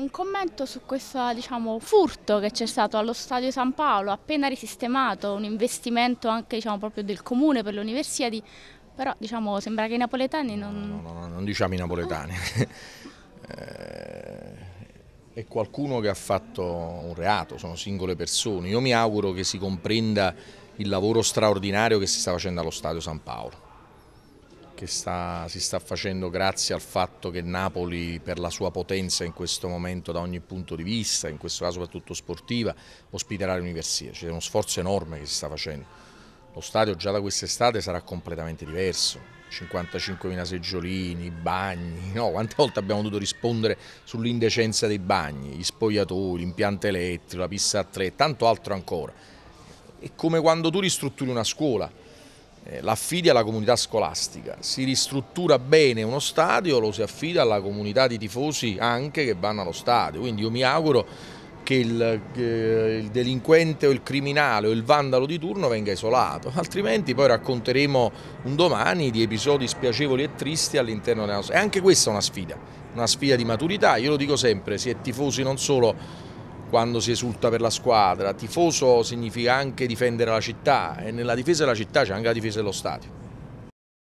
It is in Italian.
Un commento su questo diciamo, furto che c'è stato allo Stadio San Paolo, appena risistemato, un investimento anche diciamo, proprio del comune per l'università, però diciamo, sembra che i napoletani non... No, no, no, no non diciamo i napoletani. Eh, è qualcuno che ha fatto un reato, sono singole persone. Io mi auguro che si comprenda il lavoro straordinario che si sta facendo allo Stadio San Paolo che sta, si sta facendo grazie al fatto che Napoli per la sua potenza in questo momento da ogni punto di vista, in questo caso soprattutto sportiva, ospiterà l'università. C'è uno sforzo enorme che si sta facendo. Lo stadio già da quest'estate sarà completamente diverso. 55.000 seggiolini, bagni, no, quante volte abbiamo dovuto rispondere sull'indecenza dei bagni, gli spogliatoi, l'impianto elettrico, la pista a atleta, tanto altro ancora. È come quando tu ristrutturi una scuola, eh, l'affidi alla comunità scolastica, si ristruttura bene uno stadio, lo si affida alla comunità di tifosi anche che vanno allo stadio, quindi io mi auguro che il, che il delinquente o il criminale o il vandalo di turno venga isolato, altrimenti poi racconteremo un domani di episodi spiacevoli e tristi all'interno della nostra... E anche questa è una sfida, una sfida di maturità, io lo dico sempre, si è tifosi non solo quando si esulta per la squadra, tifoso significa anche difendere la città e nella difesa della città c'è anche la difesa dello stadio.